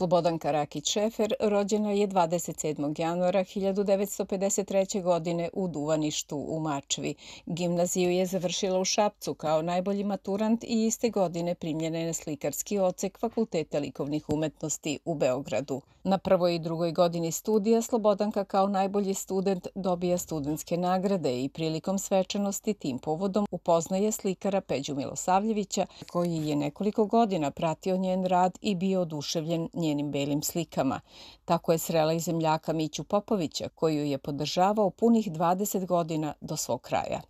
Slobodanka Rakić Šefer rođena je 27. januara 1953. godine u Duvaništu u Mačvi. Gimnaziju je završila u Šapcu kao najbolji maturant i iste godine primljena je na slikarski ocek Fakulteta likovnih umetnosti u Beogradu. Na prvoj i drugoj godini studija Slobodanka kao najbolji student dobija studentske nagrade i prilikom svečanosti tim povodom upoznaje slikara Peđu Milosavljevića koji je nekoliko godina pratio njen rad i bio oduševljen njenom njenim belim slikama. Tako je srela i zemljaka Miću Popovića, koju je podržavao punih 20 godina do svog kraja.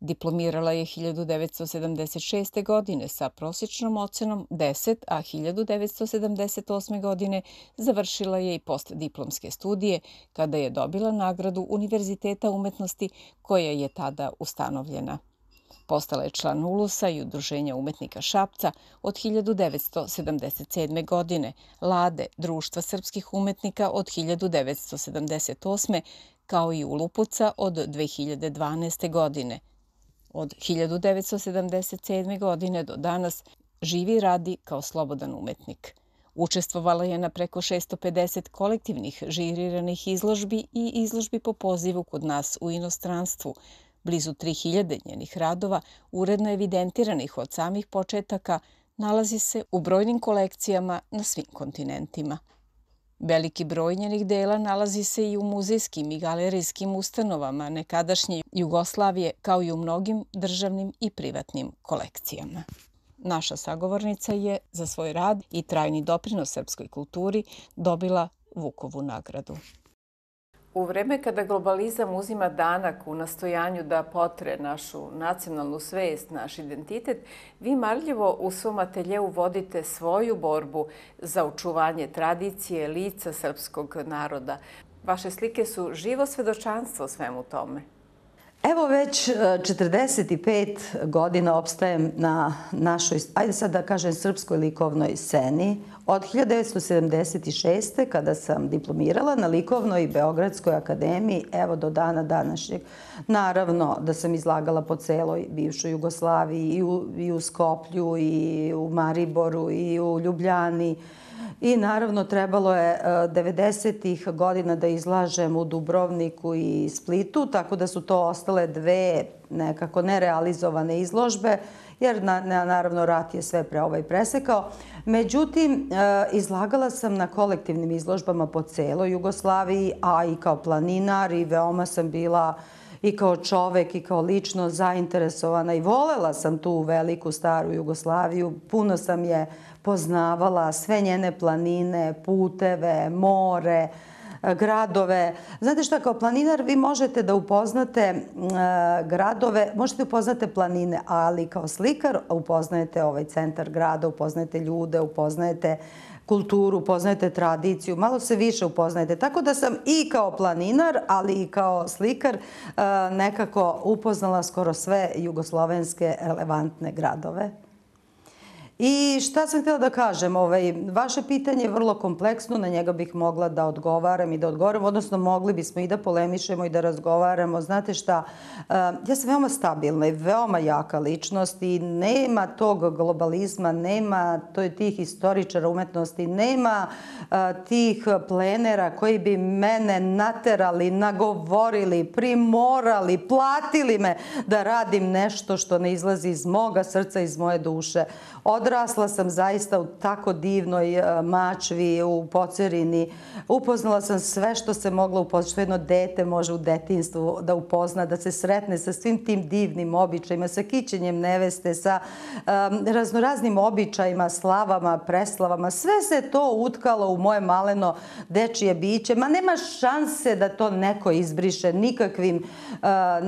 Diplomirala je 1976. godine sa prosječnom ocenom 10, a 1978. godine završila je i postdiplomske studije kada je dobila nagradu Univerziteta umetnosti koja je tada ustanovljena. Postala je član Ulusa i Udruženja umetnika Šapca od 1977. godine, Lade, Društva srpskih umetnika od 1978. kao i Ulupuca od 2012. godine. Od 1977. godine do danas živi i radi kao slobodan umetnik. Učestvovala je na preko 650 kolektivnih žiriranih izložbi i izložbi po pozivu kod nas u inostranstvu – Blizu 3000 njenih radova, uredno evidentiranih od samih početaka, nalazi se u brojnim kolekcijama na svim kontinentima. Veliki broj njenih dela nalazi se i u muzejskim i galerijskim ustanovama nekadašnje Jugoslavije, kao i u mnogim državnim i privatnim kolekcijama. Naša sagovornica je za svoj rad i trajni doprinos srpskoj kulturi dobila Vukovu nagradu. U vreme kada globalizam uzima danak u nastojanju da potre našu nacionalnu svest, naš identitet, vi marljivo u svom ateljevu vodite svoju borbu za očuvanje tradicije lica srpskog naroda. Vaše slike su živo svedočanstvo svemu tome. Evo već 45 e, godina opstajem na našoj, ajde sad da kažem, srpskoj likovnoj sceni. Od 1976. kada sam diplomirala na Likovnoj i Beogradskoj akademiji, evo do dana današnjeg. Naravno da sam izlagala po celoj bivšoj Jugoslaviji i u, i u Skoplju i u Mariboru i u Ljubljani. I naravno trebalo je 90-ih e, godina da izlažem u Dubrovniku i Splitu, tako da su to ostale dve nekako nerealizovane izložbe, jer na, na, naravno rat je sve pre ovaj presekao. Međutim, e, izlagala sam na kolektivnim izložbama po celoj Jugoslaviji, a i kao planinar i veoma sam bila i kao čovek i kao lično zainteresovana i volela sam tu veliku staru Jugoslaviju. Puno sam je poznavala sve njene planine, puteve, more, e, gradove. Znate šta, kao planinar vi možete da upoznate e, gradove, možete da upoznate planine, ali kao slikar upoznajete ovaj centar grada, upoznajete ljude, upoznajete kulturu, upoznajete tradiciju, malo se više upoznajete. Tako da sam i kao planinar, ali i kao slikar e, nekako upoznala skoro sve jugoslovenske relevantne gradove. I šta sam htjela da kažem, ovaj, vaše pitanje je vrlo kompleksno, na njega bih mogla da odgovaram i da odgovaram, odnosno mogli bismo i da polemišemo i da razgovaramo. Znate šta, ja sam veoma stabilna i veoma jaka ličnost i nema tog globalizma, nema to tih istoričara umetnosti, nema tih plenera koji bi mene naterali, nagovorili, primorali, platili me da radim nešto što ne izlazi iz moga srca, iz moje duše. Odrasla sam zaista u tako divnoj e, mačvi, u pocerini. Upoznala sam sve što se mogla upoznati, što jedno dete može u detinstvu da upozna, da se sretne sa svim tim divnim običajima, sa kićenjem neveste, sa um, raznoraznim običajima, slavama, preslavama. Sve se to utkalo u moje maleno dečije biće. Ma nema šanse da to neko izbriše nikakvim, uh,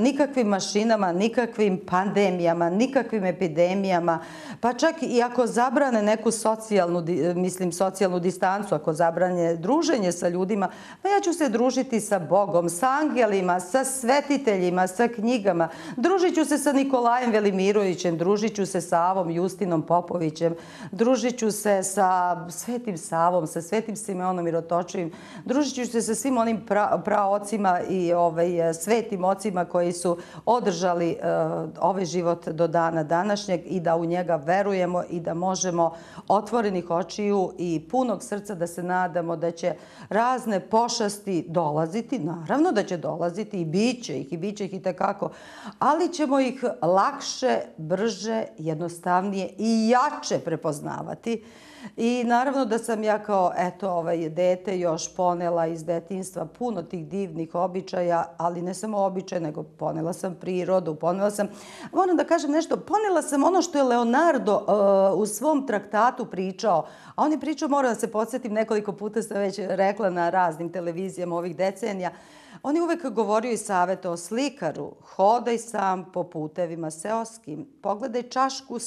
nikakvim mašinama, nikakvim pandemijama, nikakvim epidemijama, pa čak i ako zabrane neku socijalnu, mislim, socijalnu distancu, ako zabrane druženje sa ljudima, pa ja ću se družiti sa Bogom, sa angelima, sa svetiteljima, sa knjigama. Družit ću se sa Nikolajem Velimirovićem, družit ću se sa Avom Justinom Popovićem, družit ću se sa Svetim Savom, sa Svetim Simeonom Mirotočevim, družit ću se sa svim onim pra, praocima i ovaj, svetim ocima koji su održali uh, ovaj život do dana današnjeg i da u njega verujemo imamo i da možemo otvorenih očiju i punog srca da se nadamo da će razne pošasti dolaziti, naravno da će dolaziti i bit će ih i bit će ih i takako, ali ćemo ih lakše, brže, jednostavnije i jače prepoznavati I naravno da sam ja kao, eto, ovaj, dete još ponela iz detinstva puno tih divnih običaja, ali ne samo običaje, nego ponela sam prirodu, ponela sam, moram da kažem nešto, ponela sam ono što je Leonardo uh, u svom traktatu pričao, a on je pričao, moram da se podsjetim, nekoliko puta sam već rekla na raznim televizijama ovih decenija, uh, On je uvek govorio i savjet o slikaru, hodaj sam po putevima seoskim, pogledaj čašku e,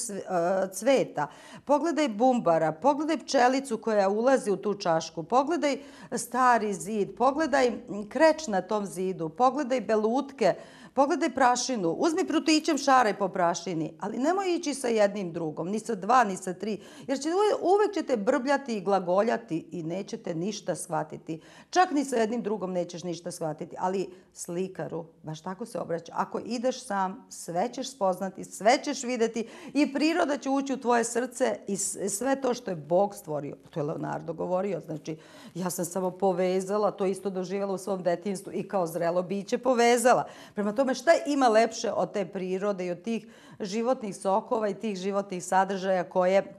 cveta, pogledaj bumbara, pogledaj pčelicu koja ulazi u tu čašku, pogledaj stari zid, pogledaj kreć na tom zidu, pogledaj belutke, Pogledaj prašinu, uzmi prutićem šaraj po prašini, ali nemoj ići sa jednim drugom, ni sa dva, ni sa tri, jer će, uvek ćete brbljati i glagoljati i nećete ništa shvatiti. Čak ni sa jednim drugom nećeš ništa shvatiti, ali slikaru, baš tako se obraća. Ako ideš sam, sve ćeš spoznati, sve ćeš videti i priroda će ući u tvoje srce i sve to što je Bog stvorio. To je Leonardo govorio, znači ja sam samo povezala, to isto doživjela u svom detinstvu i kao zrelo biće povezala. Prema tome, tome šta ima lepše od te prirode i od tih životnih sokova i tih životnih sadržaja koje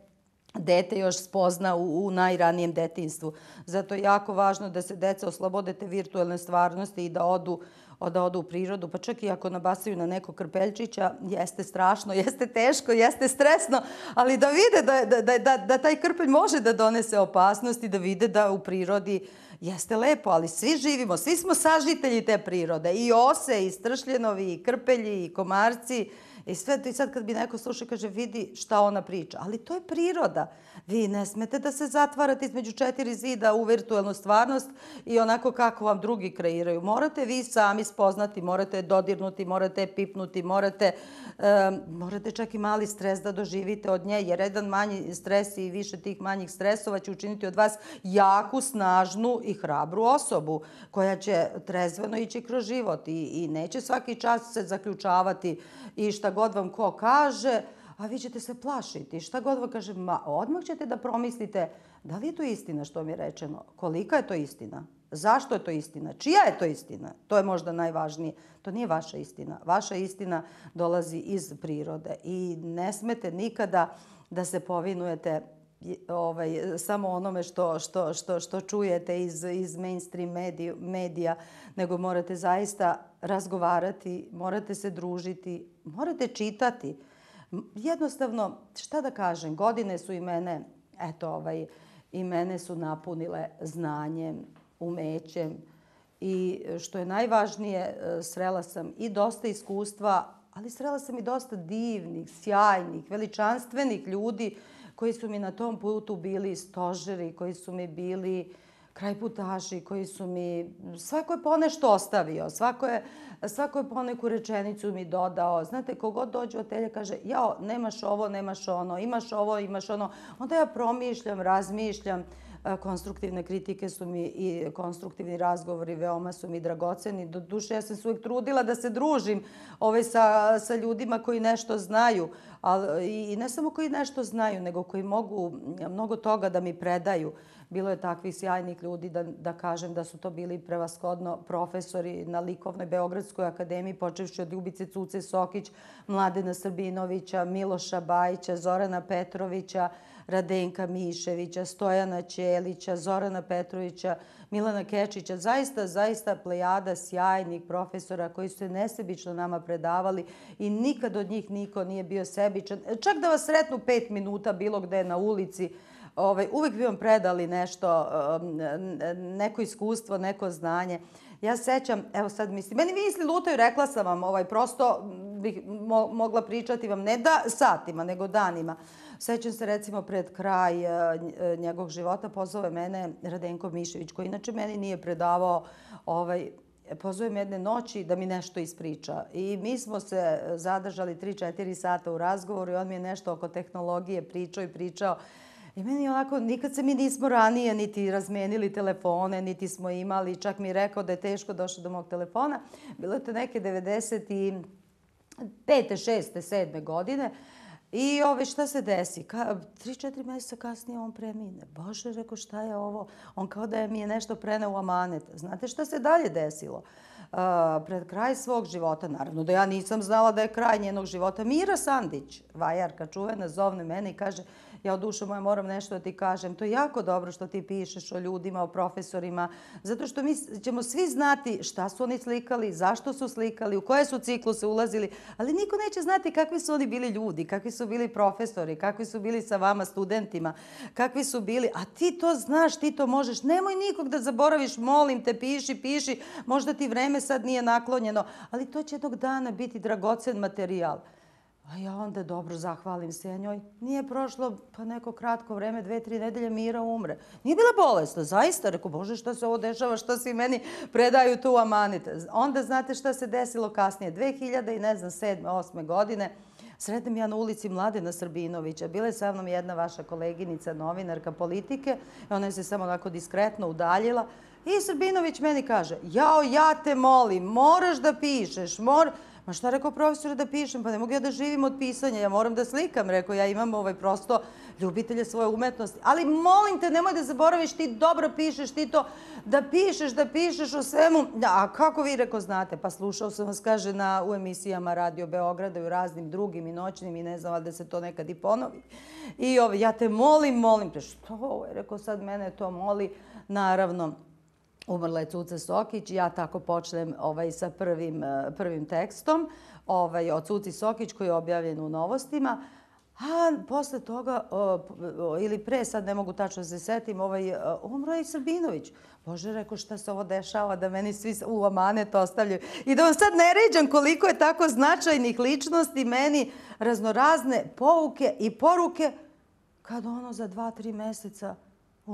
dete još spozna u, u najranijem detinstvu. Zato je jako važno da se deca oslobodete virtualne stvarnosti i da odu da odu u prirodu, pa čak i ako nabasaju na neko krpeljčića, jeste strašno, jeste teško, jeste stresno, ali da vide da, da, da, da, da taj krpelj može da donese opasnost i da vide da u prirodi uh, jeste lepo, ali svi živimo, svi smo sažitelji te prirode. I ose, i stršljenovi, i krpelji, i komarci, I sve i sad kad bi neko slušao kaže vidi šta ona priča. Ali to je priroda. Vi ne smete da se zatvarate između četiri zida u virtualnu stvarnost i onako kako vam drugi kreiraju. Morate vi sami spoznati, morate dodirnuti, morate pipnuti, morate, um, morate čak i mali stres da doživite od nje, jer jedan manji stres i više tih manjih stresova će učiniti od vas jaku, snažnu i hrabru osobu koja će trezveno ići kroz život i, i neće svaki čas se zaključavati i šta god vam ko kaže, a vi ćete se plašiti. Šta god vam kaže, ma odmah ćete da promislite da li je to istina što mi je rečeno, kolika je to istina, zašto je to istina, čija je to istina, to je možda najvažnije. To nije vaša istina. Vaša istina dolazi iz prirode i ne smete nikada da se povinujete ovaj, samo onome što, što, što, što čujete iz, iz mainstream mediju, medija, nego morate zaista razgovarati, morate se družiti, morate čitati. Jednostavno, šta da kažem, godine su i mene, eto, ovaj, i mene su napunile znanjem, umećem i što je najvažnije, srela sam i dosta iskustva, ali srela sam i dosta divnih, sjajnih, veličanstvenih ljudi koji su mi na tom putu bili stožeri, koji su mi bili krajputaši, koji su mi... Svako je ponešto ostavio, svako je, svako je poneku rečenicu mi dodao. Znate, kogod dođe od telja kaže, jao, nemaš ovo, nemaš ono, imaš ovo, imaš ono. Onda ja promišljam, razmišljam. Uh, konstruktivne kritike su mi i konstruktivni razgovori veoma su mi dragoceni. Do duše, ja sam se uvek trudila da se družim ovaj, sa, sa ljudima koji nešto znaju, Al, i ne samo koji nešto znaju, nego koji mogu mnogo toga da mi predaju. Bilo je takvih sjajnih ljudi da, da kažem da su to bili prevaskodno profesori na Likovnoj Beogradskoj akademiji, počevši od Ljubice Cuce Sokić, Mladena Srbinovića, Miloša Bajića, Zorana Petrovića, Radenka Miševića, Stojana Ćelića, Zorana Petrovića, Milana Kečića, zaista, zaista plejada sjajnih profesora koji su nesebično nama predavali i nikad od njih niko nije bio sebičan. Čak da vas sretnu pet minuta bilo gde na ulici, ovaj, uvek bi vam predali nešto, um, neko iskustvo, neko znanje. Ja sećam, evo sad mislim, meni misli lutaju, rekla sam vam, ovaj, prosto bih mo mogla pričati vam ne da satima, nego danima. Uh, Sećam se recimo pred kraj e, e, njegovog života pozove mene Radenko Mišević, koji inače meni nije predavao ovaj, me jedne noći da mi nešto ispriča. I mi smo se zadržali 3-4 sata u razgovoru i on mi je nešto oko tehnologije pričao i pričao. I meni onako, nikad se mi nismo ranije niti razmenili telefone, niti smo imali, čak mi je rekao da je teško došao do mog telefona. Bilo je to neke 95. 6. 7. godine. Uh, I ove, šta se desi? Ka, tri, četiri meseca kasnije on premine. Bože, reko, šta je ovo? On kao da je mi je nešto preneo u amanet. Znate šta se dalje desilo? Uh, pred kraj svog života, naravno da ja nisam znala da je kraj njenog života, Mira Sandić, vajarka čuvena, zovne mene i kaže, uh, ja dušo moja moram nešto da ti kažem, to je jako dobro što ti pišeš o ljudima, o profesorima, zato što mi ćemo svi znati šta su oni slikali, zašto su slikali, u koje su cikluse ulazili, ali niko neće znati kakvi su oni bili ljudi, kakvi su bili profesori, kakvi su bili sa vama studentima, kakvi su bili, a ti to znaš, ti to možeš, nemoj nikog da zaboraviš, molim te, piši, piši, možda ti vreme sad nije naklonjeno, ali to će jednog dana biti dragocen materijal. A ja onda dobro zahvalim se ja njoj. Nije prošlo pa neko kratko vreme, dve, tri nedelje, Mira umre. Nije bila bolesna, zaista. Reku, Bože, šta se ovo dešava, šta si meni predaju tu amanit. Onda znate šta se desilo kasnije. 2000 i ne znam, 7. 8. godine, sredem ja na ulici Mladena Srbinovića. Bila je sa mnom jedna vaša koleginica, novinarka politike. Ona je se samo onako diskretno udaljila. I Srbinović meni kaže, jao, ja te molim, moraš da pišeš, moraš Pa šta rekao profesor da pišem? Pa ne mogu ja da živim od pisanja, ja moram da slikam. Rekao, ja imam ovaj prosto ljubitelje svoje umetnosti. Ali molim te, nemoj da zaboraviš, ti dobro pišeš, ti to da pišeš, da pišeš o svemu. Da, a kako vi rekao znate? Pa slušao sam vas, kaže, na, u emisijama Radio Beograda i u raznim drugim i noćnim i ne znam da se to nekad i ponovi. I ove, ovaj, ja te molim, molim. Pre što ovo je rekao sad mene to moli? Naravno, Umrla je Cuca Sokić, ja tako počnem ovaj, sa prvim, eh, prvim tekstom ovaj, o Cuci Sokić koji je objavljen u novostima. A posle toga, eh, ili pre, sad ne mogu tačno da se setim, ovaj, eh, umro je Srbinović. Bože, rekao, šta se ovo dešava, da meni svi u amanet ostavljaju. I da vam sad ne ređam koliko je tako značajnih ličnosti meni raznorazne pouke i poruke, kad ono za dva, tri meseca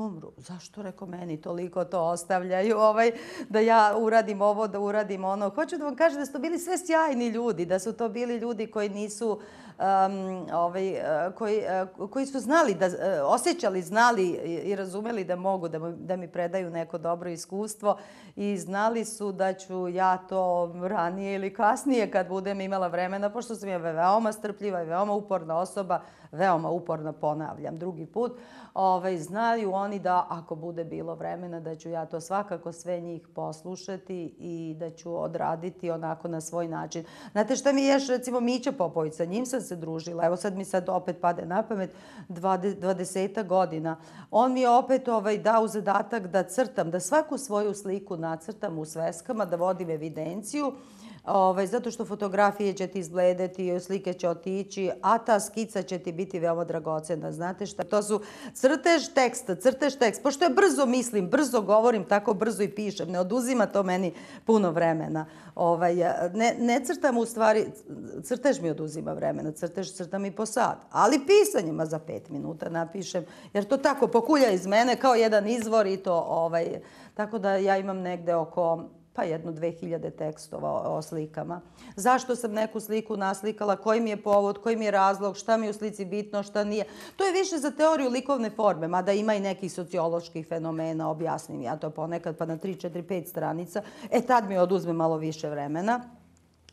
umru. Zašto, reko, meni toliko to ostavljaju, ovaj, da ja uradim ovo, da uradim ono. Hoću da vam kažem da su to bili sve sjajni ljudi, da su to bili ljudi koji nisu uh, um, ovaj, e, koji, e, koji su znali, da, e, osjećali, znali i razumeli da mogu da, da mi predaju neko dobro iskustvo i znali su da ću ja to ranije ili kasnije kad budem imala vremena, pošto sam ja veoma strpljiva i veoma uporna osoba, veoma uporno ponavljam drugi put, ovaj, znaju oni da ako bude bilo vremena da ću ja to svakako sve njih poslušati i da ću odraditi onako na svoj način. Znate šta mi je, recimo Mića Popović, sa njim sam se družila. Evo sad mi sad opet pade na pamet, 20 godina. On mi je opet ovaj, dao zadatak da crtam, da svaku svoju sliku nacrtam u sveskama, da vodim evidenciju ovaj, zato što fotografije će ti izbledeti, slike će otići, a ta skica će ti biti veoma dragocena. Znate šta? To su crtež teksta, crtež tekst. Pošto ja brzo mislim, brzo govorim, tako brzo i pišem. Ne oduzima to meni puno vremena. Ovaj, ne, ne crtam u stvari, crtež mi oduzima vremena, crtež crtam i po sat. Ali pisanjima za pet minuta napišem, jer to tako pokulja iz mene kao jedan izvor i to ovaj... Tako da ja imam negde oko pa jedno 2000 tekstova o, o slikama. Zašto sam neku sliku naslikala, koji mi je povod, koji mi je razlog, šta mi je u slici bitno, šta nije. To je više za teoriju likovne forme, mada ima i nekih socioloških fenomena, objasnim ja to ponekad, pa na 3, 4, 5 stranica. E, tad mi oduzme malo više vremena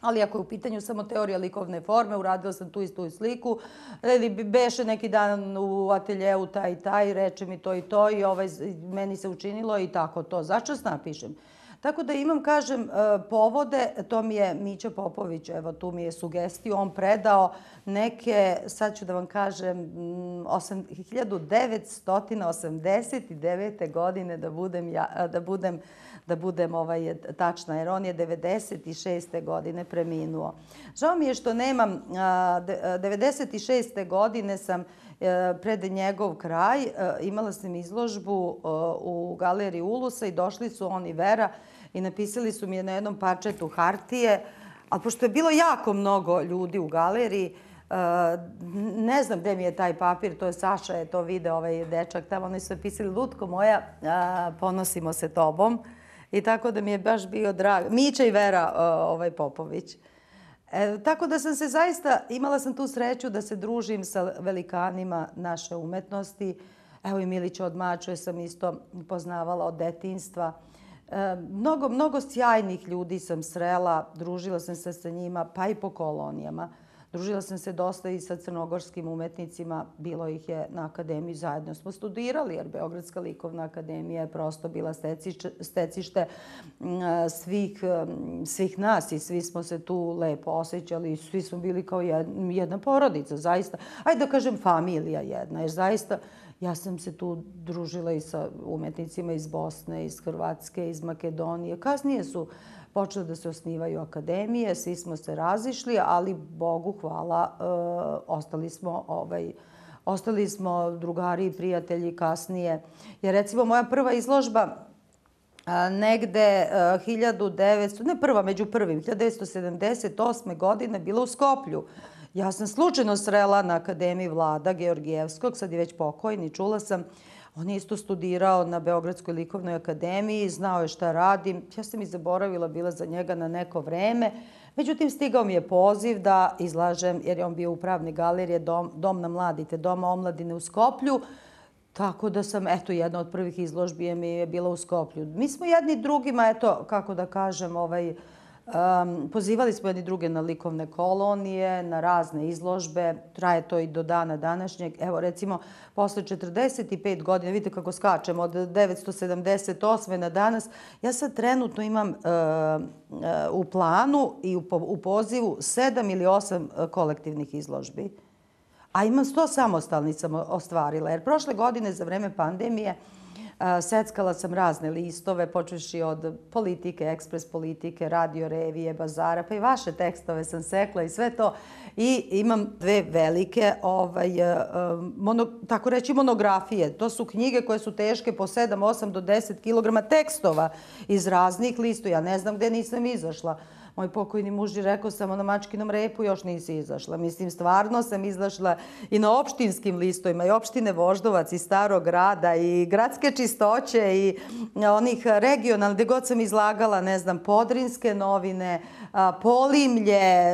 ali ako je u pitanju samo teorija likovne forme, uradila sam tu istu sliku, ili e, beše neki dan u ateljeu taj i taj, reče mi to i to i ovaj, meni se učinilo i tako to. Začas napišem. Tako da imam, kažem, e, povode, to mi je Mića Popović, evo tu mi je sugestio, on predao neke, sad ću da vam kažem, 1989. Mm, godine da budem, ja, da budem, da budem ovaj, tačna, jer on je 96. godine preminuo. Žao mi je što nemam, 96. godine sam e, pred njegov kraj e, imala sam izložbu u galeriji Ulusa i došli su oni Vera i napisali su mi je na jednom parčetu hartije, ali pošto je bilo jako mnogo ljudi u galeriji, e, ne znam gde mi je taj papir, to je Saša je to video, ovaj dečak tamo, oni su pisali, Lutko moja, e, ponosimo se tobom. I tako da mi je baš bio drag. Miće i Vera e, ovaj Popović. E, tako da sam se zaista, imala sam tu sreću da se družim sa velikanima naše umetnosti. Evo i Milić od Mačuje sam isto poznavala od detinstva. E, mnogo, mnogo sjajnih ljudi sam srela, družila sam se sa njima, pa i po kolonijama. Družila sam se dosta i sa crnogorskim umetnicima, bilo ih je na akademiji, zajedno smo studirali, jer Beogradska likovna akademija je prosto bila stecište, stecište mm, svih, mm, svih nas i svi smo se tu lepo osjećali i svi smo bili kao jedna porodica, zaista. Ajde da kažem familija jedna, jer zaista ja sam se tu družila i sa umetnicima iz Bosne, iz Hrvatske, iz Makedonije. Kasnije su uh, počelo da se osnivaju akademije, svi smo se razišli, ali Bogu hvala, e, ostali smo ovaj, ostali smo drugari i prijatelji kasnije. Jer recimo moja prva izložba a, e, negde e, a, 1900, ne prva, među prvim, 1978. godine bila u Skoplju. Ja sam slučajno srela na Akademiji vlada Georgijevskog, sad je već pokojni, čula sam uh, On je isto studirao na Beogradskoj likovnoj akademiji, znao je šta radim. Ja sam i zaboravila bila za njega na neko vreme. Međutim, stigao mi je poziv da izlažem, jer je on bio upravni galerije dom, dom na mladite, doma omladine u Skoplju. Tako da sam, eto, jedna od prvih izložbi je mi je bila u Skoplju. Mi smo jedni drugima, eto, kako da kažem, ovaj, uh, Um, pozivali smo jedni druge na likovne kolonije, na razne izložbe, traje to i do dana današnjeg. Evo recimo, posle 45 godina, vidite kako skačemo od 978. na danas, ja sad trenutno imam uh, uh, u planu i u, u pozivu 7 ili 8 e, kolektivnih izložbi. A imam 100 samostalnica ostvarila, jer prošle godine za vreme pandemije uh, Seckala sam razne listove, počeši od politike, ekspres politike, radio revije, bazara, pa i vaše tekstove sam sekla i sve to. I imam dve velike, ovaj, e, e, mono, tako reći, monografije. To su knjige koje su teške po 7, 8 do 10 kilograma tekstova iz raznih listu. Ja ne znam gde nisam izašla moj pokojni muž je rekao samo na mačkinom repu još nisi izašla. Mislim, stvarno sam izašla i na opštinskim listovima i opštine Voždovac i Starog grada i gradske čistoće i onih regionalnih, gde god sam izlagala, ne znam, Podrinske novine, Polimlje,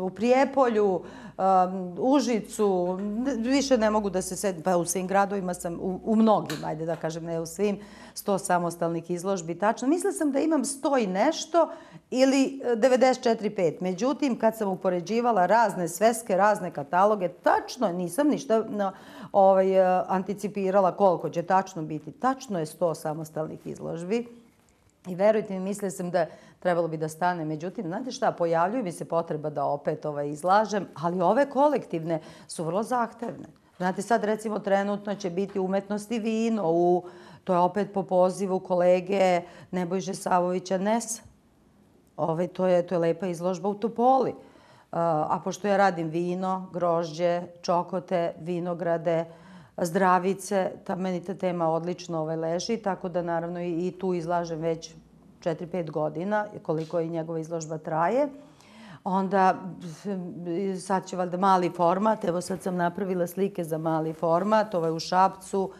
u Prijepolju, Um, Užicu, više ne mogu da se sedim, pa u svim gradovima sam, u, u mnogim, ajde da kažem, ne u svim, sto samostalnih izložbi, tačno. Mislila sam da imam sto i nešto ili 94-5. E, Međutim, kad sam upoređivala razne sveske, razne kataloge, tačno, nisam ništa na, ovaj, e, anticipirala koliko će tačno biti. Tačno je sto samostalnih izložbi I verujte mi, mislila sam da trebalo bi da stane. Međutim, znate šta, pojavljuju mi se potreba da opet ovaj, izlažem, ali ove kolektivne su vrlo zahtevne. Znate, sad recimo trenutno će biti umetnost i vino u, to je opet po pozivu kolege Nebojže Savovića Nes. Ove, ovaj, to, je, to je lepa izložba u Topoli. A pošto ja radim vino, grožđe, čokote, vinograde, uh, zdravice, ta, meni ta tema odlično ovaj, leži, tako da naravno i, i tu izlažem već 4-5 godina, koliko i njegova izložba traje. Onda sad će valjda mali format, evo sad sam napravila slike za mali format, ovo ovaj, je u Šapcu,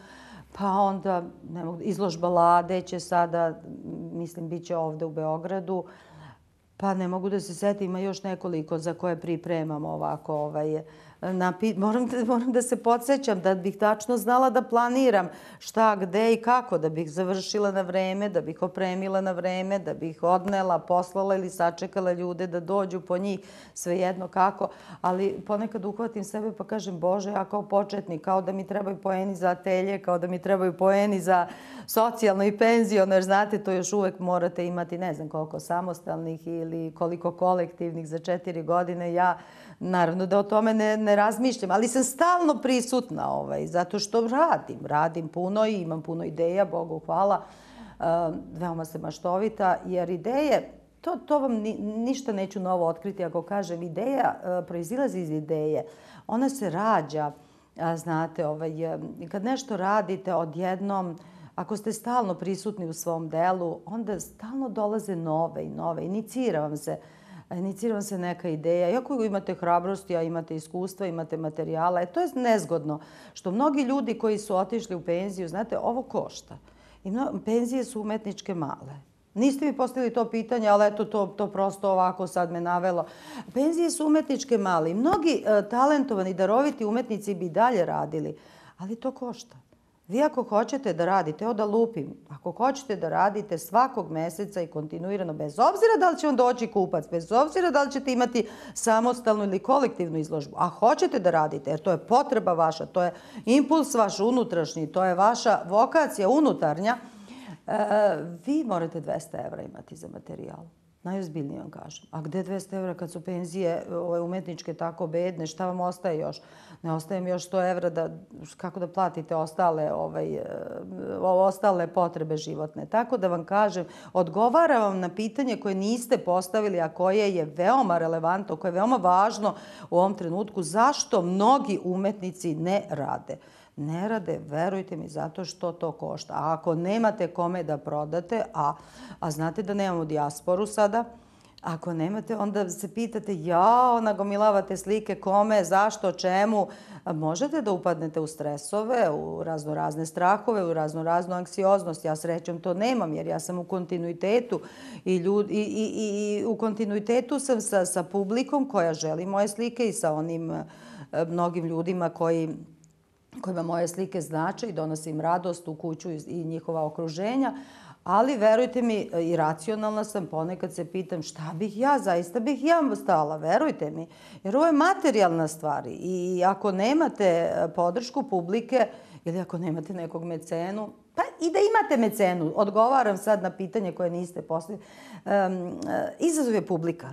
pa onda ne mogu, izložba Lade će sada, mislim, bit će ovde u Beogradu. Pa ne mogu da se setim, ima još nekoliko za koje pripremam ovako ovaj, napi... moram, da, moram da se podsjećam, da bih tačno znala da planiram šta, gde i kako, da bih završila na vreme, da bih opremila na vreme, da bih odnela, poslala ili sačekala ljude da dođu po njih, sve jedno kako. Ali ponekad uhvatim sebe pa kažem, Bože, ja kao početnik, kao da mi trebaju poeni za atelje, kao da mi trebaju poeni za socijalno i penzijon, jer znate, to još uvek morate imati, ne znam koliko samostalnih ili koliko kolektivnih za četiri godine. Ja Naravno da o tome ne, ne razmišljam, ali sam stalno prisutna ovaj, zato što radim, radim puno i imam puno ideja, Bogu hvala. uh, veoma se maštovita, jer ideje, to, to vam ni, ništa neću novo otkriti ako kažem, ideja uh, proizilazi iz ideje. Ona se rađa, a, znate, ovaj, e, kad nešto radite odjednom, ako ste stalno prisutni u svom delu, onda stalno dolaze nove i nove, inicira vam se uh, inicira se neka ideja, iako imate hrabrosti, a imate iskustva, imate materijala, e, to je nezgodno. Što mnogi ljudi koji su otišli u penziju, znate, ovo košta. I mno, penzije su umetničke male. Niste mi postavili to pitanje, ali eto to, to prosto ovako sad me navelo. Penzije su umetničke male mnogi e, talentovani, daroviti umetnici bi dalje radili, ali to košta. Vi ako hoćete da radite, evo da lupim, ako hoćete da radite svakog meseca i kontinuirano, bez obzira da li će vam doći kupac, bez obzira da li ćete imati samostalnu ili kolektivnu izložbu, a hoćete da radite, jer to je potreba vaša, to je impuls vaš unutrašnji, to je vaša vokacija unutarnja, e, vi morate 200 evra imati za materijal. Najozbiljnije vam kažem. A gde 200 evra kad su penzije ove umetničke tako bedne, šta vam ostaje još? Ne ostaje mi još 100 evra da, kako da platite ostale, ovaj, e, ostale potrebe životne. Tako da vam kažem, odgovara vam na pitanje koje niste postavili, a koje je veoma relevantno, koje je veoma važno u ovom trenutku, zašto mnogi umetnici ne rade. Ne rade, verujte mi, zato što to košta. A ako nemate kome da prodate, a, a znate da nemamo dijasporu sada, Ako nemate, onda se pitate, ja, nagomilavate slike kome, zašto, čemu. Možete da upadnete u stresove, u raznorazne strahove, u raznoraznu anksioznost. Ja srećom to nemam jer ja sam u kontinuitetu i, ljud, i, i, i, i u kontinuitetu sam sa, sa publikom koja želi moje slike i sa onim mnogim ljudima koji kojima moje slike znače i donose im radost u kuću i njihova okruženja, ali verujte mi, i racionalna sam, ponekad se pitam šta bih ja, zaista bih ja stala, verujte mi. Jer ovo je materijalna stvar i ako nemate e, podršku publike ili ako nemate nekog mecenu, pa i da imate mecenu, odgovaram sad na pitanje koje niste postavili, um, e, izazov je publika.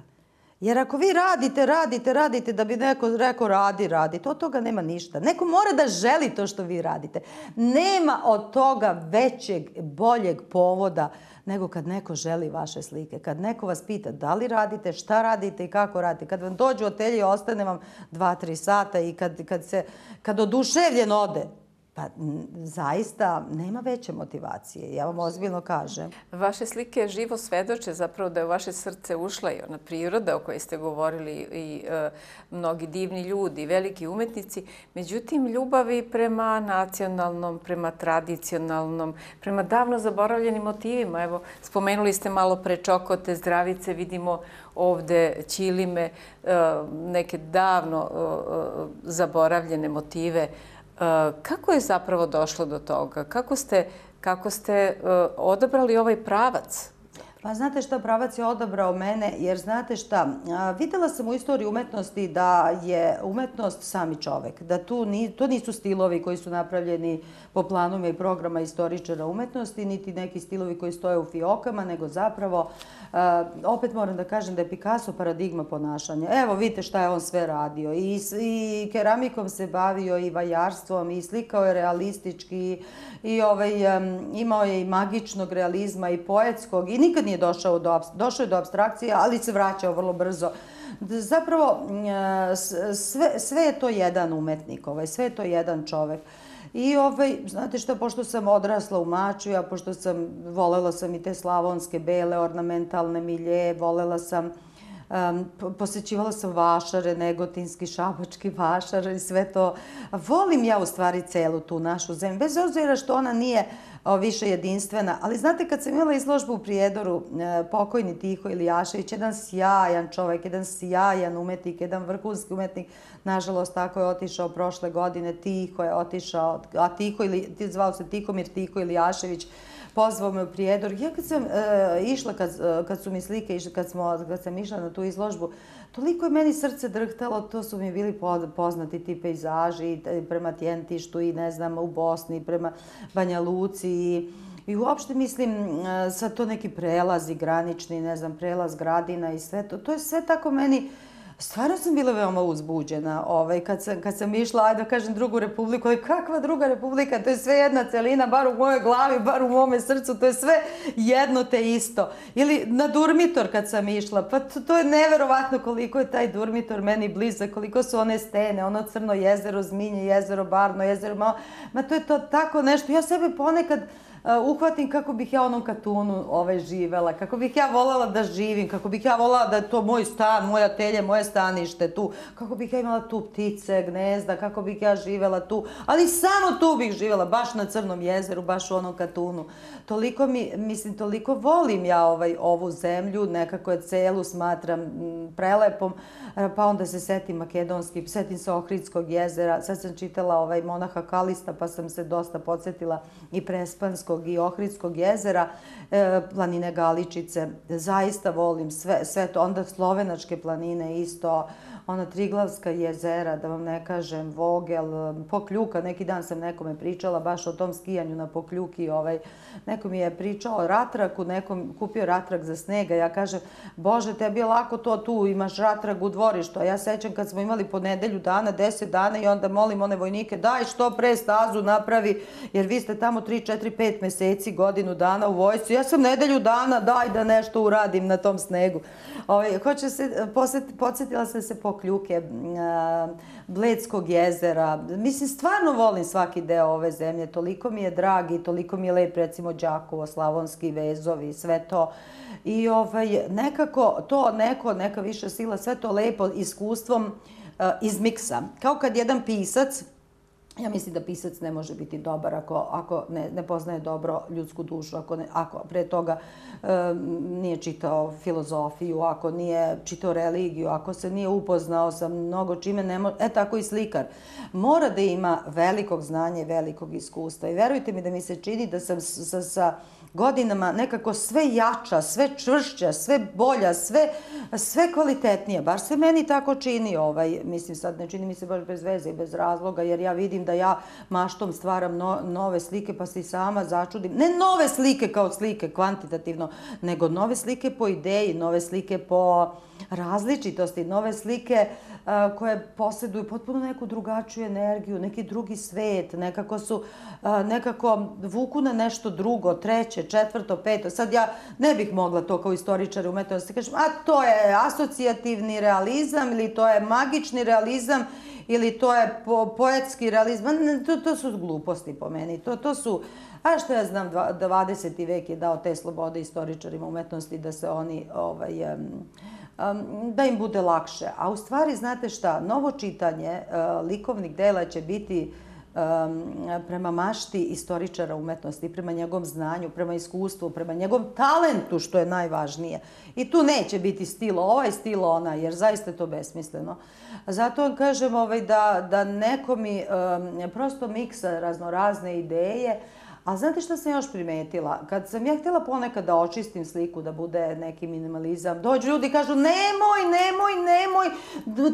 Jer ako vi radite, radite, radite da bi neko rekao radi, radi, to od toga nema ništa. Neko mora da želi to što vi radite. Nema od toga većeg, boljeg povoda nego kad neko želi vaše slike. Kad neko vas pita da li radite, šta radite i kako radite. Kad vam dođu u i ostane vam 2-3 sata i kad, kad, se, kad oduševljen ode, Pa zaista nema veće motivacije, ja vam ozbiljno kažem. Vaše slike živo svedoče zapravo da je u vaše srce ušla i ona priroda o kojoj ste govorili i e, mnogi divni ljudi, veliki umetnici. Međutim, ljubavi prema nacionalnom, prema tradicionalnom, prema davno zaboravljenim motivima. Evo, spomenuli ste malo pre čokote, zdravice, vidimo ovde ćilime, e, neke davno e, e zaboravljene motive. E, E, kako je zapravo došlo do toga? Kako ste, kako ste e, odabrali ovaj pravac? Pa znate šta, pravac je odabrao mene, jer znate šta, videla sam u istoriji umetnosti da je umetnost sami čovek, da tu ni, to nisu stilovi koji su napravljeni po planume i programa istoričara umetnosti, niti neki stilovi koji stoje u fiokama, nego zapravo, opet moram da kažem da je Picasso paradigma ponašanja. Evo, vidite šta je on sve radio. I, i keramikom se bavio, i vajarstvom, i slikao je realistički, i, ovaj, imao je i magičnog realizma, i poetskog, i nikad nije došao do, došao do abstrakcije, ali se vraćao vrlo brzo. Zapravo, e, sve, sve je to jedan umetnik, ovaj, sve je to jedan čovek. I ovaj, znate šta, pošto sam odrasla u Maču, ja pošto sam, volela sam i te slavonske bele ornamentalne milje, volela sam, um, posećivala sam vašare, negotinski, šabački vašar i sve to. Volim ja u stvari celu tu našu zemlju, bez obzira što ona nije uh, više jedinstvena. Ali znate, kad sam imala izložbu u Prijedoru, e, pokojni Tiho Ilijašević, jedan sjajan čovek, jedan sjajan umetnik, jedan vrhunski umetnik, nažalost, tako je otišao prošle godine, Tiho je otišao, a Tiho, ili, zvao se Tihomir Tiho Ilijašević, pozvao me u Prijedor. Ja kad sam e, išla, kad, e, kad su mi slike, kad, smo, kad sam išla na tu izložbu, Toliko je meni srce drhtalo, to su mi bili poznati ti pejzaži prema Tjentištu i ne znam, u Bosni, prema Banja Luci i... I uopšte mislim, e, sad to neki prelazi granični, ne znam, prelaz gradina i sve to, to je sve tako meni uh, stvarno sam bila veoma uzbuđena ovaj, kad, sam, kad sam išla, ajde da kažem, drugu republiku, ali kakva druga republika, to je sve jedna celina, bar u mojoj glavi, bar u mome srcu, to je sve jedno te isto. Ili na Durmitor kad sam išla, pa to, to je neverovatno koliko je taj Durmitor meni blizak, koliko su one stene, ono crno jezero, Zminje jezero, Barno jezero, malo, ma to je to tako nešto. Ja sebe ponekad Uh, uhvatim kako bih ja onom katunu ovaj, živela, kako bih ja volela da živim, kako bih ja volala da je to moj stan, moja telje, moje stanište tu, kako bih ja imala tu ptice, gnezda, kako bih ja živela tu, ali samo tu bih živela, baš na Crnom jezeru, baš u onom katunu. Toliko mi, mislim, toliko volim ja ovaj, ovu zemlju, nekako je celu smatram prelepom, uh, pa onda se setim makedonski, setim se Ohridskog jezera, sad sam čitala ovaj monaha Kalista, pa sam se dosta podsjetila i Prespansko, Malčanskog i Ohridskog jezera, e, planine Galičice, zaista volim sve, sve to, onda slovenačke planine isto, ona Triglavska jezera, da vam ne kažem, Vogel, Pokljuka, neki dan sam nekome pričala baš o tom skijanju na Pokljuki, ovaj, neko mi je pričao ratraku, nekom kupio ratrak za snega, ja kažem, bože, tebi je lako to tu, imaš ratrak u dvorištu, a ja sećam kad smo imali po nedelju dana, deset dana i onda molim one vojnike, daj što pre stazu napravi, jer vi ste tamo 3, 4, 5 meseci, godinu dana u vojsci, ja sam nedelju dana, daj da nešto uradim na tom snegu. Ovaj, hoće se, poset, podsjetila sam se po Kljuke, Bledskog jezera. Mislim, stvarno volim svaki deo ove zemlje. Toliko mi je drag i toliko mi je lep, recimo, Đakovo, Slavonski vezovi, sve to. I ovaj, nekako to neko, neka viša sila, sve to lepo iskustvom izmiksa. Kao kad jedan pisac Ja mislim da pisac ne može biti dobar ako, ako ne, ne poznaje dobro ljudsku dušu, ako, ne, ako pre toga e, nije čitao filozofiju, ako nije čitao religiju, ako se nije upoznao sa mnogo čime, ne može, e tako i slikar. Mora da ima velikog znanja i velikog iskustva. I verujte mi da mi se čini da sam sa, sa godinama nekako sve jača, sve čvršća, sve bolja, sve, sve kvalitetnija. Bar se meni tako čini, ovaj, mislim sad ne čini mi se baš bez veze i bez razloga, jer ja vidim da ja maštom stvaram no, nove slike pa se i sama začudim. Ne nove slike kao slike kvantitativno, nego nove slike po ideji, nove slike po različitosti, nove slike e, koje posjeduju potpuno neku drugačiju energiju, neki drugi svet, nekako su, e, nekako vuku na nešto drugo, treće, četvrto, peto. Sad ja ne bih mogla to kao istoričar umetnosti da kažem, a to je asocijativni realizam ili to je magični realizam ili to je po, poetski realizam, to, to su gluposti po meni, to, to su, a što ja znam, 20. vek je dao te slobode istoričarima umetnosti da se oni ovaj, um, da im bude lakše. A u stvari, znate šta, novo čitanje e, likovnih dela će biti prema mašti istoričara umetnosti, prema njegovom znanju, prema iskustvu, prema njegovom talentu, što je najvažnije. I tu neće biti stilo ovaj, stilo ona, jer zaista je to besmisleno. Zato vam kažem ovaj, da, da neko mi prosto miksa raznorazne ideje, A znate šta sam još primetila? Kad sam ja htjela ponekad da očistim sliku, da bude neki minimalizam, dođu ljudi i kažu nemoj, nemoj, nemoj,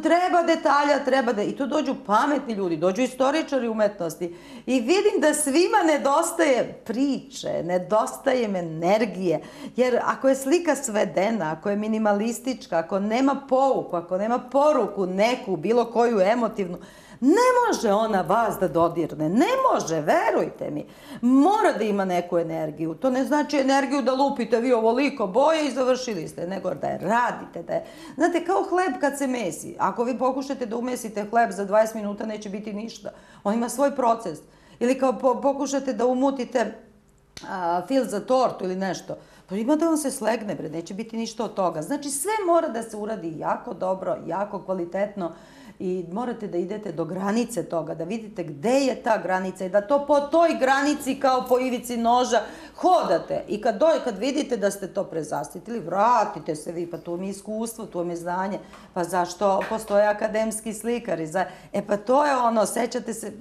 treba detalja, treba da... I tu dođu pametni ljudi, dođu istoričari umetnosti. I vidim da svima nedostaje priče, nedostaje im energije. Jer ako je slika svedena, ako je minimalistička, ako nema pouku, ako nema poruku neku, bilo koju emotivnu, Ne može ona vas da dodirne, ne može, verujte mi. Mora da ima neku energiju. To ne znači energiju da lupite vi ovoliko boje i završili ste, nego da je radite. Da je... Znate, kao hleb kad se mesi. Ako vi pokušate da umesite hleb za 20 minuta, neće biti ništa. On ima svoj proces. Ili kao po, pokušate da umutite a, fil za tortu ili nešto. Pa ima da vam se slegne, bre, neće biti ništa od toga. Znači, sve mora da se uradi jako dobro, jako kvalitetno i morate da idete do granice toga, da vidite gde je ta granica i da to po toj granici kao po ivici noža hodate i kad, doj, kad vidite da ste to prezastitili, vratite se vi, pa to mi je iskustvo, to mi je znanje, pa zašto postoje akademski slikari, za, e pa to je ono, sećate se,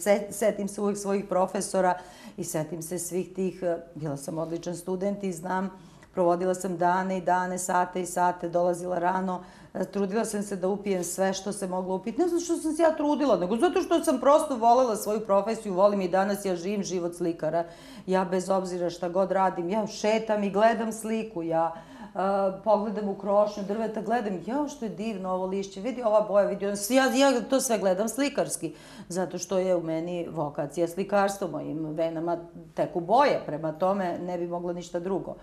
se, setim se uvijek svojih profesora i setim se svih tih, e, bila sam odličan student i znam, provodila sam dane i dane, sate i sate, dolazila rano, trudila sam se da upijem sve što se moglo upiti. Ne zato što sam se ja trudila, nego zato što sam prosto volela svoju profesiju, volim i danas, ja živim život slikara. Ja bez obzira šta god radim, ja šetam i gledam sliku, ja uh, pogledam u krošnju drveta, gledam, ja što je divno ovo lišće, vidi ova boja, vidi on, ja, ja to sve gledam slikarski, zato što je u meni vokacija slikarstvo, mojim venama teku boje, prema tome ne bi mogla ništa drugo. Uh,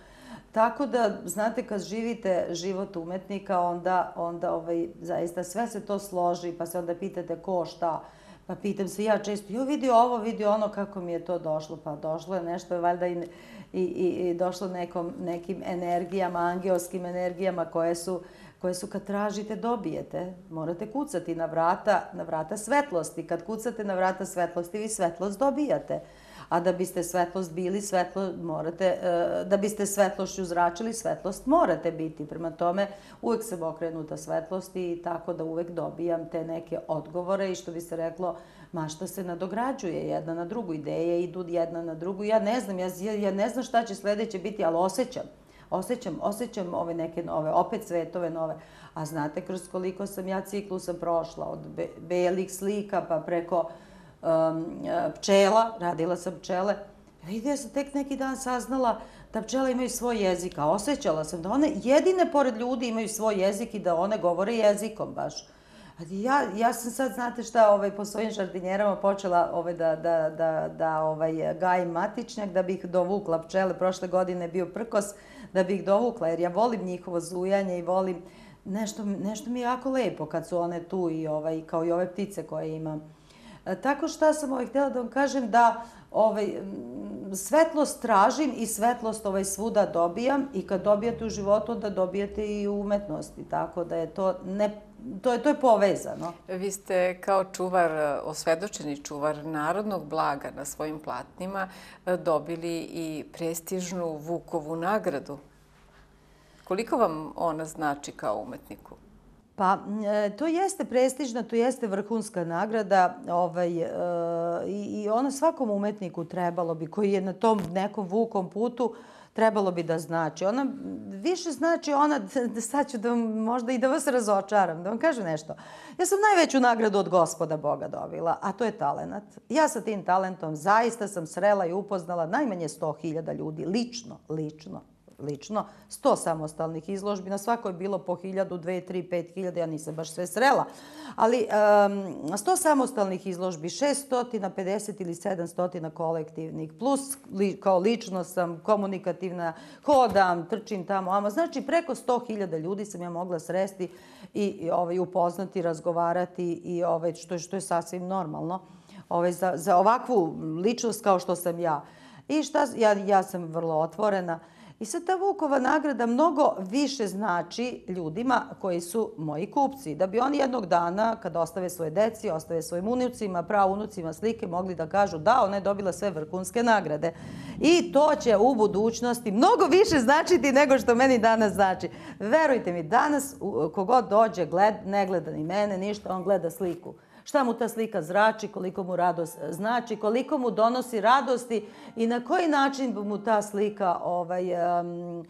Tako da, znate, kad živite život umetnika, onda, onda ovaj, zaista sve se to složi, pa se onda pitate ko, šta, Pa pitam se ja često, jo vidi ovo, vidi ono, kako mi je to došlo. Pa došlo je nešto, je valjda i, i, i došlo nekom, nekim energijama, angelskim energijama koje su, koje su kad tražite dobijete. Morate kucati na vrata, na vrata svetlosti. Kad kucate na vrata svetlosti, vi svetlost dobijate a da biste svetlost bili, svetlo morate, e, da biste svetlošću zračili, svetlost morate biti. Prema tome, uvek sam okrenuta svetlosti i tako da uvek dobijam te neke odgovore i što bi se reklo, mašta se nadograđuje jedna na drugu, ideje idu jedna na drugu. Ja ne znam, ja, ja ne znam šta će sledeće biti, ali osjećam Osećam, osećam ove neke nove, opet svetove nove. A znate kroz koliko sam ja ciklusa prošla, od be belih slika pa preko uh, Um, pčela, radila sam pčele, Vidi, ja sam tek neki dan saznala da pčele imaju svoj jezik, a osjećala sam da one jedine pored ljudi imaju svoj jezik i da one govore jezikom baš. Ja, ja sam sad, znate šta, ovaj, po svojim žardinjerama počela ovaj, da, da, da, da ovaj, gajim matičnjak, da bih dovukla pčele. Prošle godine je bio prkos da bih dovukla, jer ja volim njihovo zujanje i volim... Nešto, nešto mi je jako lepo kad su one tu i ovaj, kao i ove ptice koje imam. E, tako šta sam ovaj, htjela da vam kažem da ovaj, svetlost tražim i svetlost ovaj svuda dobijam i kad dobijate u životu da dobijate i u umetnosti, tako da je to ne To je, to je povezano. Vi ste kao čuvar, osvedočeni čuvar narodnog blaga na svojim platnima e, dobili i prestižnu Vukovu nagradu. Koliko vam ona znači kao umetniku? Pa, e, to jeste prestižna, to jeste vrhunska nagrada ovaj, e, i ona svakom umetniku trebalo bi, koji je na tom nekom vukom putu, trebalo bi da znači. Ona više znači ona, sad ću da vam, možda i da vas razočaram, da vam kažem nešto. Ja sam najveću nagradu od gospoda Boga dobila, a to je talenat. Ja sa tim talentom zaista sam srela i upoznala najmanje 100.000 ljudi, lično, lično lično 100 samostalnih izložbi, na svakoj je bilo po 1000, 2, 3, 5000, ja nisam baš sve srela, ali 100 samostalnih izložbi, 650 ili 700 kolektivnih, plus kao lično sam komunikativna, hodam, trčim tamo, ama znači preko 100.000 ljudi sam ja mogla sresti i, i ovaj, upoznati, razgovarati i ovaj, što, što je sasvim normalno ovaj, za, za ovakvu ličnost kao što sam ja. I šta, ja, ja sam vrlo otvorena, I sad ta Vukova nagrada mnogo više znači ljudima koji su moji kupci. Da bi oni jednog dana, kada ostave svoje deci, ostave svojim unucima, praunucima slike, mogli da kažu da, ona je dobila sve vrkunske nagrade. I to će u budućnosti mnogo više značiti nego što meni danas znači. Verujte mi, danas kogod dođe, gled, ne gleda ni mene, ništa, on gleda sliku šta mu ta slika zrači, koliko mu radost e, znači, koliko mu donosi radosti i na koji način mu ta slika ovaj, um,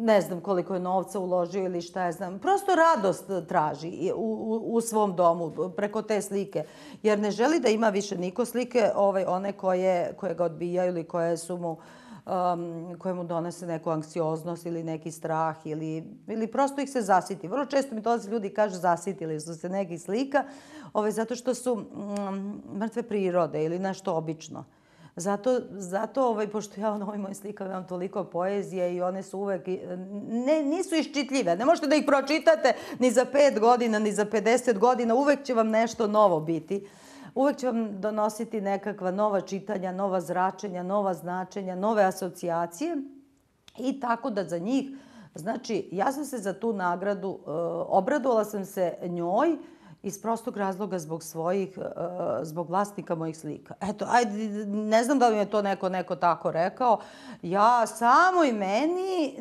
ne znam koliko je novca uložio ili šta je znam. Prosto radost traži u, u, u svom domu preko te slike. Jer ne želi da ima više niko slike ovaj, one koje, koje ga odbijaju ili koje su mu uh, um, koje mu donese neku anksioznost ili neki strah ili, ili prosto ih se zasiti. Vrlo često mi dolaze ljudi i kažu zasitili su se neki slika ove, zato što su um, mrtve prirode ili nešto obično. Zato, zato ovaj, pošto ja na ovoj moj slikama imam toliko poezije i one su uvek, ne, nisu iščitljive. Ne možete da ih pročitate ni za 5 godina, ni za 50 godina. Uvek će vam nešto novo biti. Uh, Uvek će vam donositi nekakva nova čitanja, nova zračenja, nova značenja, nove asocijacije i tako da za njih, znači ja sam se za tu nagradu, e, obradovala sam se njoj, iz prostog razloga zbog svojih, e, zbog vlasnika mojih slika. Eto, ajde, ne znam da li je to neko, neko tako rekao. Ja samo i meni,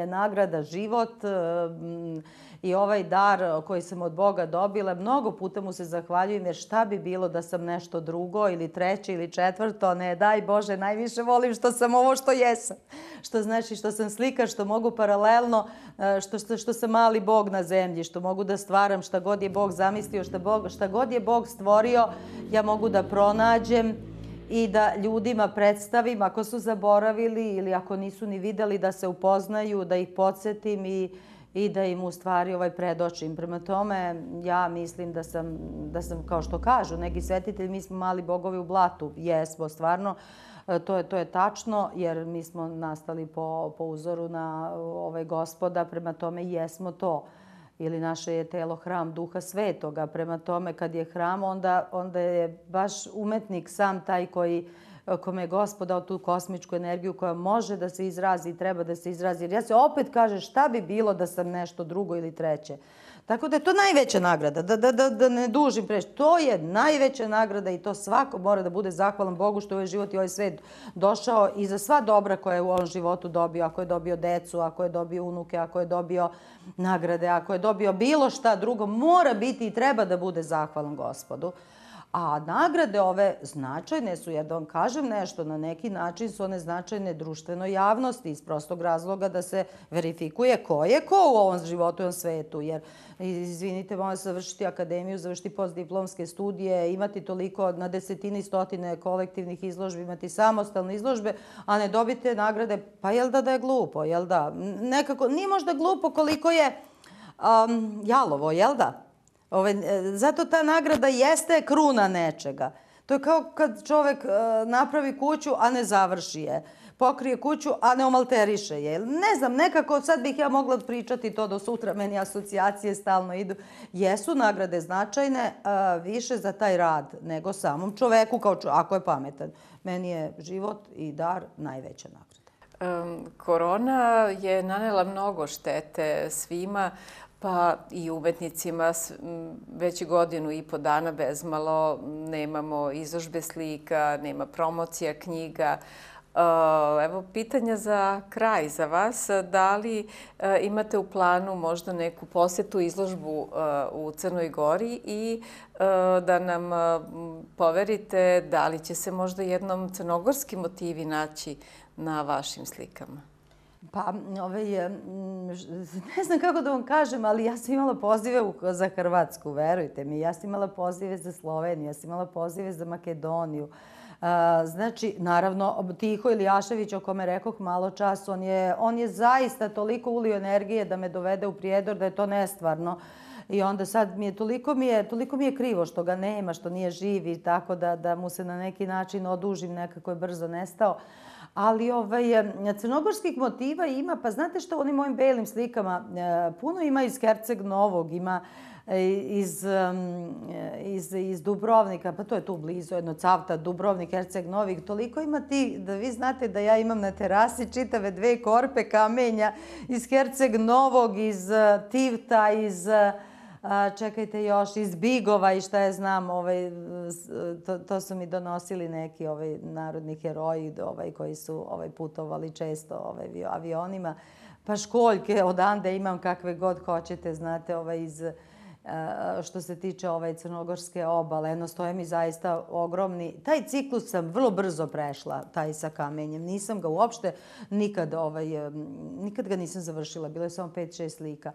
je nagrada život e, mm, i ovaj dar koji sam od Boga dobila, mnogo puta mu se zahvaljujem jer šta bi bilo da sam nešto drugo ili treće ili četvrto, ne daj Bože, najviše volim što sam ovo što jesam. Što znači što sam slika, što mogu paralelno, e, što, što, što sam mali Bog na zemlji, što mogu da stvaram šta god je Bog zamislio, šta, Bog, šta god je Bog stvorio, ja mogu da pronađem i da ljudima predstavim, ako su zaboravili ili ako nisu ni videli da se upoznaju, da ih podsjetim i i da im u stvari ovaj predočim. Prema tome, ja mislim da sam, da sam kao što kažu, neki svetitelj, mi smo mali bogovi u blatu. Jesmo, stvarno, e, to je, to je tačno, jer mi smo nastali po, po uzoru na ove gospoda, prema tome jesmo to ili naše je telo hram duha svetoga. Prema tome, kad je hram, onda, onda je baš umetnik sam taj koji eh, kome je gospod dao tu kosmičku energiju koja može da se izrazi i treba da se izrazi. Jer ja se opet kažem šta bi bilo da sam nešto drugo ili treće. Tako da je to najveća nagrada, da, da, da, da ne dužim preš. To je najveća nagrada i to svako mora da bude zahvalan Bogu što je ovaj život i ovaj svet došao i za sva dobra koja je u ovom životu dobio. Ako je dobio decu, ako je dobio unuke, ako je dobio nagrade, ako je dobio bilo šta drugo, mora biti i treba da bude zahvalan gospodu. A nagrade ove značajne su, ja da vam kažem nešto, na neki način su one značajne društveno javnosti iz prostog razloga da se verifikuje ko je ko u ovom životu i ovom svetu. Jer, izvinite, moja završiti akademiju, završiti postdiplomske studije, imati toliko na desetini stotine kolektivnih izložbi, imati samostalne izložbe, a ne dobite nagrade, pa jel da da je glupo, jel da? Nekako, nije možda glupo koliko je um, jalovo, jel da? Ove, ovaj, zato ta nagrada jeste kruna nečega. To je kao kad čovek e, napravi kuću, a ne završi je. Pokrije kuću, a ne omalteriše je. Ne znam, nekako sad bih ja mogla pričati to do sutra, meni asocijacije stalno idu. Jesu nagrade značajne a, e, više za taj rad nego samom čoveku, kao čo, ako je pametan. Meni je život i dar najveća nagrada. Korona je nanela mnogo štete svima pa i umetnicima već godinu i po dana bezmalo nemamo izložbe slika, nema promocija knjiga. E, evo, pitanja za kraj za vas. Da li e, imate u planu možda neku posetu, izložbu e, u Crnoj Gori i da nam poverite da li će se možda jednom crnogorski motivi naći na vašim slikama? Pa, ovaj, mm, ne znam kako da vam kažem, ali ja sam imala pozive za Hrvatsku, verujte mi. Ja sam imala pozive za Sloveniju, ja sam imala pozive za Makedoniju. znači, naravno, Tiho Ilijašević, o kome rekoh malo čas, on je, on je zaista toliko ulio energije da me dovede u prijedor, da je to nestvarno. I onda sad mi je toliko mi je, toliko mi je krivo što ga nema, što nije živi, tako da, da mu se na neki način odužim, nekako je brzo nestao ali ovaj, crnogorskih motiva ima, pa znate što u onim mojim belim slikama, e, puno ima iz Herceg Novog, ima e, iz, e, iz, iz Dubrovnika, pa to je tu blizu, jedno Cavta, Dubrovnik, Herceg Novih, toliko ima ti, da vi znate da ja imam na terasi čitave dve korpe kamenja iz Herceg Novog, iz Tivta, iz... Uh, a, čekajte još iz Bigova i šta je znam, ovaj, to, to su mi donosili neki ovaj, narodni heroji ovaj, koji su ovaj, putovali često ovaj, avionima. Pa školjke odande imam kakve god hoćete, znate, ovaj, iz, što se tiče ovaj crnogorske obale. Eno, stoje mi zaista ogromni. Taj ciklus sam vrlo brzo prešla, taj sa kamenjem. Nisam ga uopšte nikad, ovaj, nikad ga nisam završila. Bilo je samo 5-6 slika.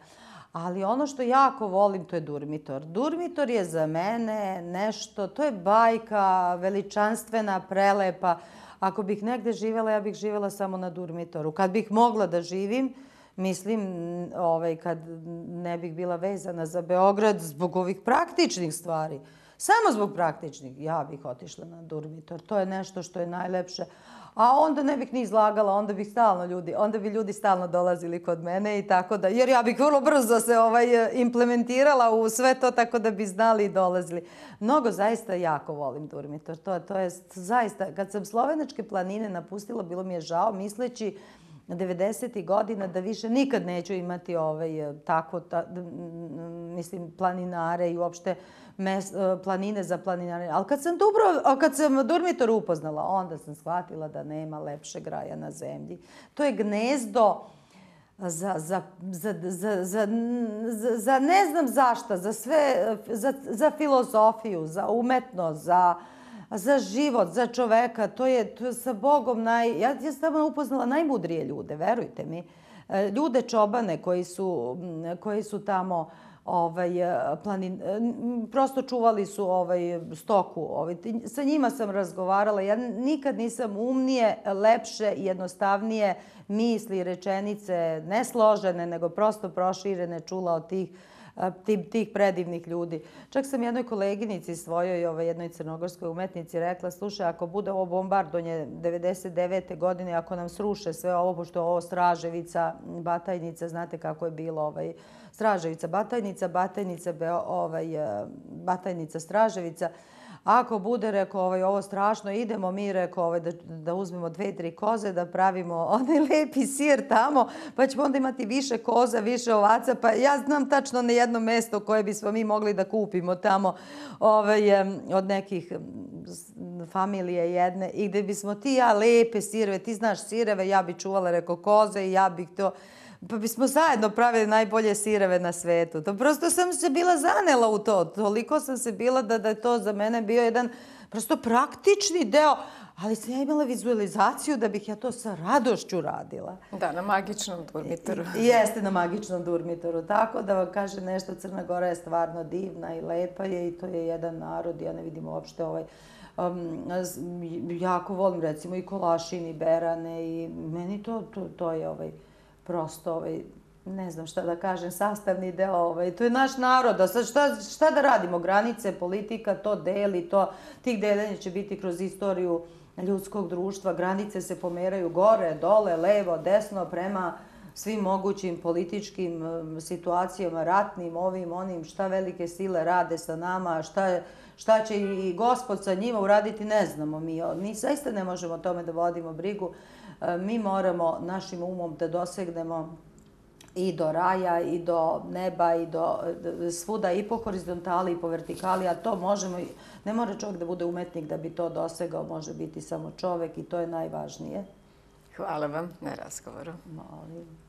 Ali ono što jako volim, to je Durmitor. Durmitor je za mene nešto, to je bajka veličanstvena, prelepa. Ako bih negde živela, ja bih živela samo na Durmitoru. Kad bih mogla da živim, mislim, ovaj, kad ne bih bila vezana za Beograd zbog ovih praktičnih stvari, samo zbog praktičnih, ja bih otišla na Durmitor. To je nešto što je najlepše a onda ne bih ni izlagala, onda bih stalno ljudi, onda bi ljudi stalno dolazili kod mene i tako da, jer ja bih vrlo brzo se ovaj implementirala u sve to tako da bi znali i dolazili. Mnogo zaista jako volim Durmitor, to, to je zaista, kad sam slovenačke planine napustila, bilo mi je žao misleći na 90. godina da više nikad neću imati ovaj, e, tako, ta, mislim, planinare i uopšte mes, e, planine za planinare. Ali kad sam, Dubro, kad sam Durmitor upoznala, onda sam shvatila da nema lepše graja na zemlji. To je gnezdo za, za, za, za, za, za, za ne znam zašta, za sve, e, za, za filozofiju, za umetnost, za za život, za čoveka, to je, to je sa Bogom naj... Ja, ja sam upoznala najmudrije ljude, verujte mi. E, ljude čobane koji su, koji su tamo ovaj, e, planin, e, prosto čuvali su ovaj, stoku. Ovaj. Sa njima sam razgovarala. Ja nikad nisam umnije, lepše i jednostavnije misli, rečenice, ne složene, nego prosto proširene čula od tih tih predivnih ljudi. Čak sam jednoj koleginici svojoj, ove, jednoj crnogorskoj umetnici, rekla, slušaj, ako bude ovo bombardonje 99. godine, ako nam sruše sve ovo, pošto je ovo Straževica, Batajnica, znate kako je bilo, ovaj, Straževica, Batajnica, Batajnica, Beo, ovaj, Batajnica, Straževica, ako bude, rekao, ovaj, ovo strašno, idemo mi, rekao, ovaj, da, da uzmemo dve, tri koze, da pravimo onaj lepi sir tamo, pa ćemo onda imati više koza, više ovaca, pa ja znam tačno na jedno mesto koje bismo mi mogli da kupimo tamo ovaj, od nekih familije jedne i gde bismo ti ja lepe sireve, ti znaš sireve, ja bi čuvala, rekao, koze i ja bih to pa bismo zajedno pravili najbolje sireve na svetu. To prosto sam se bila zanela u to. Toliko sam se bila da, da je to za mene bio jedan prosto praktični deo. Ali sam ja imala vizualizaciju da bih ja to sa radošću radila. Da, na magičnom Durmitoru. Jeste na magičnom Durmitoru. Tako da vam kaže nešto, Crna Gora je stvarno divna i lepa je i to je jedan narod. Ja ne vidim uopšte ovaj... Um, jako volim recimo i Kolašin i Berane i meni to, to, to je ovaj prosto ovaj, ne znam šta da kažem, sastavni deo, ovaj, to je naš narod, a sad šta, šta da radimo, granice, politika, to deli, to, tih deljenja će biti kroz istoriju ljudskog društva, granice se pomeraju gore, dole, levo, desno, prema svim mogućim političkim um, situacijama, ratnim, ovim, onim, šta velike sile rade sa nama, šta, šta će i gospod sa njima uraditi, ne znamo mi. Mi saista ne možemo o tome da vodimo brigu. E, mi moramo našim umom da dosegnemo i do raja i do neba i do e, svuda i po horizontali i po vertikali, a to možemo, ne mora čovjek da bude umetnik da bi to dosegao, može biti samo čovjek i to je najvažnije. Hvala vam na razgovoru. Molim.